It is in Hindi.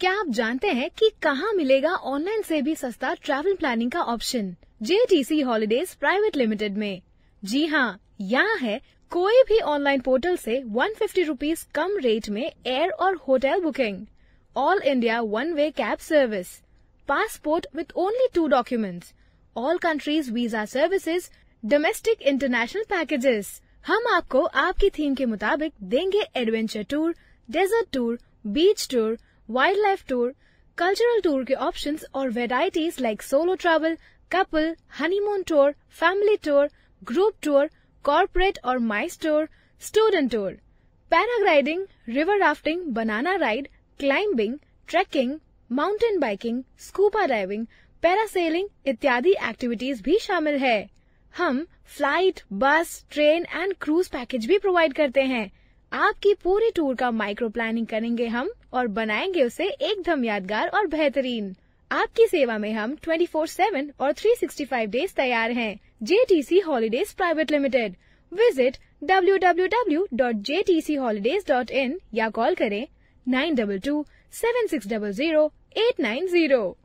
क्या आप जानते हैं कि कहाँ मिलेगा ऑनलाइन से भी सस्ता ट्रैवल प्लानिंग का option J C holidays private limited में जी हाँ यहाँ है कोई भी ऑनलाइन पोर्टल से 150 फिफ्टी कम रेट में एयर और hotel booking all India one way cab service passport with only two documents all countries visa services domestic international packages हम आपको आपकी थीम के मुताबिक देंगे adventure tour desert tour beach tour wildlife tour cultural tour के ऑप्शंस और varieties like solo travel couple honeymoon tour family tour group tour corporate और MICE tour student tour paragliding river rafting banana ride climbing trekking mountain biking scuba diving parasailing इत्यादि एक्टिविटीज भी शामिल है हम flight bus train and cruise package भी प्रोवाइड करते हैं आपकी पूरी टूर का माइक्रो प्लानिंग करेंगे हम और बनाएंगे उसे एकदम यादगार और बेहतरीन आपकी सेवा में हम 24/7 और 365 डेज तैयार हैं C holidays private limited visit www.jtcholidays.in या कॉल करें जीरो